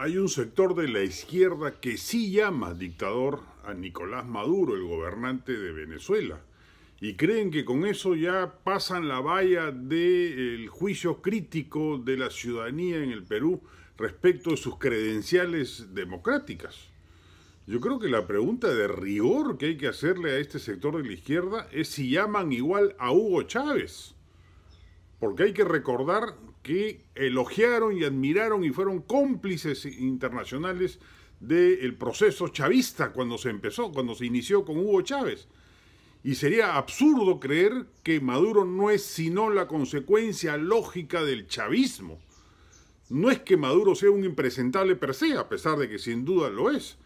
hay un sector de la izquierda que sí llama dictador a Nicolás Maduro, el gobernante de Venezuela, y creen que con eso ya pasan la valla del juicio crítico de la ciudadanía en el Perú respecto de sus credenciales democráticas. Yo creo que la pregunta de rigor que hay que hacerle a este sector de la izquierda es si llaman igual a Hugo Chávez porque hay que recordar que elogiaron y admiraron y fueron cómplices internacionales del proceso chavista cuando se empezó, cuando se inició con Hugo Chávez. Y sería absurdo creer que Maduro no es sino la consecuencia lógica del chavismo. No es que Maduro sea un impresentable per se, a pesar de que sin duda lo es,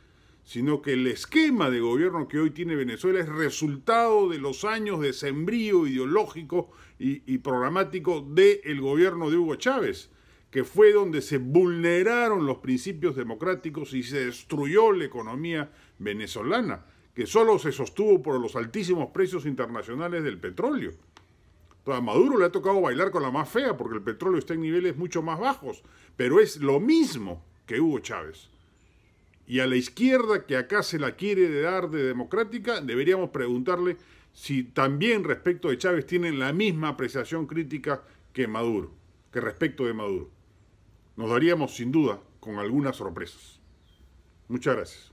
sino que el esquema de gobierno que hoy tiene Venezuela es resultado de los años de sembrío ideológico y, programático del gobierno de Hugo Chávez, que fue donde se vulneraron los principios democráticos y se destruyó la economía venezolana, que solo se sostuvo por los altísimos precios internacionales del petróleo. A Maduro le ha tocado bailar con la más fea porque el petróleo está en niveles mucho más bajos, pero es lo mismo que Hugo Chávez y a la izquierda que acá se la quiere dar de democrática, deberíamos preguntarle si también respecto de Chávez tienen la misma apreciación crítica que Maduro, que respecto de Maduro. Nos daríamos sin duda con algunas sorpresas. Muchas gracias.